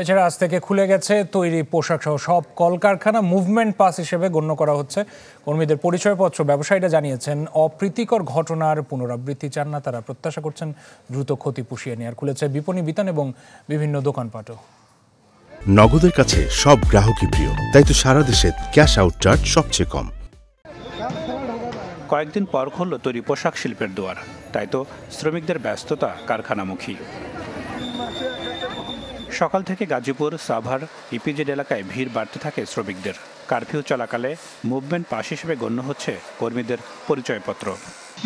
এছাড়া আজ থেকে খুলে গেছে তৈরি পোশাক সহ সব কলকারখানা মুভমেন্ট পাস হিসেবে গণ্য করা হচ্ছে কর্মীদের পরিচয়পত্র ব্যবসায়ীরা জানিয়েছেন অপ্রীতিকর ঘটনার পুনরাবৃত্তি চান না তারা প্রত্যাশা করছেন দ্রুত ক্ষতি পুষিয়ে নেওয়ার খুলেছে বিপণী বিতান এবং বিভিন্ন দোকানপাটও নগদের কাছে সব গ্রাহকই প্রিয় তাই তো সারা দেশে ক্যাশ আউট চার্জ সবচেয়ে কম কয়েকদিন পর খুলল তৈরি পোশাক শিল্পের দুয়ার তাই তো শ্রমিকদের ব্যস্ততা কারখানামুখী সকাল থেকে গাজীপুর সাভার ইপিজেড এলাকায় ভিড় বাড়তে থাকে শ্রমিকদের কারফিউ চলাকালে মুভমেন্ট পাস হিসেবে গণ্য হচ্ছে কর্মীদের পরিচয়পত্র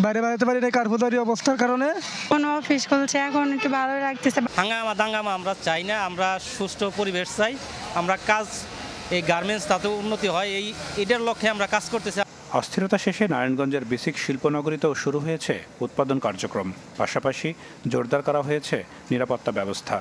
বাইরে বেড়াতে পারি এই কার্ফুদারি অবস্থার কারণে কোনো অফিস খুলছে এখন একটু ভালো লাগতেছে হাঙ্গামা দাঙ্গামা আমরা চাই না আমরা সুস্থ পরিবেশ চাই আমরা কাজ এই গার্মেন্টস তাতেও উন্নতি হয় এই এটার লক্ষ্যে আমরা কাজ করতেছি অস্থিরতা শেষে নারায়ণগঞ্জের বেসিক শিল্পনগরীতেও শুরু হয়েছে উৎপাদন কার্যক্রম পাশাপাশি জোরদার করা হয়েছে নিরাপত্তা ব্যবস্থা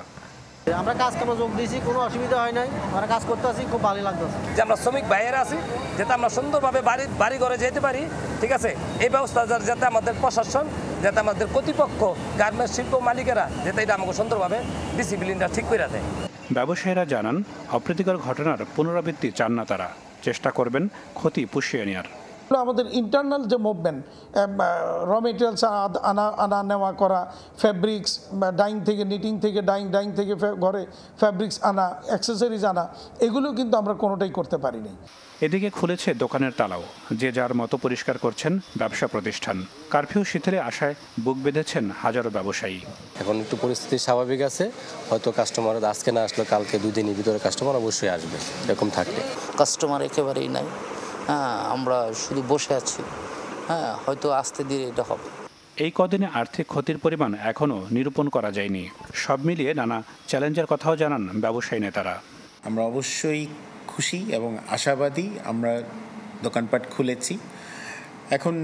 আমরা কাজ কামে যোগ দিয়েছি কোনো অসুবিধা হয় নাই আমরা কাজ করতে আছি খুব ভালো লাগতেছে যে আমরা শ্রমিক বাইরে আছি যাতে আমরা সুন্দরভাবে বাড়ি বাড়ি ঘরে যেতে পারি ঠিক আছে এই ব্যবস্থা যাতে আমাদের প্রশাসন যাতে আমাদের কর্তৃপক্ষ গার্মেন্টস শিল্প মালিকেরা যাতে এটা আমাকে সুন্দরভাবে ডিসিপ্লিনটা ঠিক করে দেয় ব্যবসায়ীরা জানান অপ্রীতিকর ঘটনার পুনরাবৃত্তি চান না তারা চেষ্টা করবেন ক্ষতি পুষিয়ে নেওয়ার আমাদের ইন্টারনাল যে মুভমেন্ট র মেটেরিয়ালস আনা আনা নেওয়া করা ফ্যাব্রিক্স ডাইং থেকে নিটিং থেকে ডাইং ডাইং থেকে ঘরে ফ্যাব্রিক্স আনা অ্যাক্সেসরিজ আনা এগুলো কিন্তু আমরা কোনোটাই করতে পারিনি এদিকে খুলেছে দোকানের তালাও যে যার মতো পরিষ্কার করছেন ব্যবসা প্রতিষ্ঠান কারফিউ শীতলে আশায় বুক বেঁধেছেন হাজারো ব্যবসায়ী এখন একটু পরিস্থিতি স্বাভাবিক আছে হয়তো কাস্টমার আজকে না আসলে কালকে দুদিনের ভিতরে কাস্টমার অবশ্যই আসবে এরকম থাকলে কাস্টমার একেবারেই নাই হ্যাঁ আমরা শুধু বসে আছি হ্যাঁ হয়তো আসতে দিয়ে এটা হবে এই কদিনে আর্থিক ক্ষতির পরিমাণ এখনও নিরূপণ করা যায়নি সব মিলিয়ে নানা চ্যালেঞ্জের কথাও জানান ব্যবসায়ী নেতারা আমরা অবশ্যই খুশি এবং আশাবাদী আমরা দোকানপাট খুলেছি এখন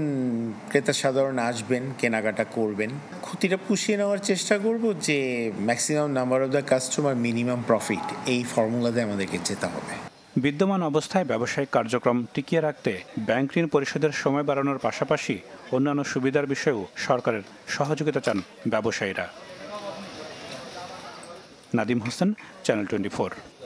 ক্রেতা সাধারণ আসবেন কেনাকাটা করবেন ক্ষতিটা পুষিয়ে নেওয়ার চেষ্টা করব যে maximum number of the customer minimum profit এই ফর্মুলাতে আমাদেরকে যেতে হবে বিদ্যমান অবস্থায় ব্যবসায়িক কার্যক্রম টিকিয়ে রাখতে ব্যাংক ঋণ পরিশোধের সময় বাড়ানোর পাশাপাশি অন্যান্য সুবিধার বিষয়েও সরকারের সহযোগিতা চান ব্যবসায়ীরা নাদিম হোসেন চ্যানেল টোয়েন্টি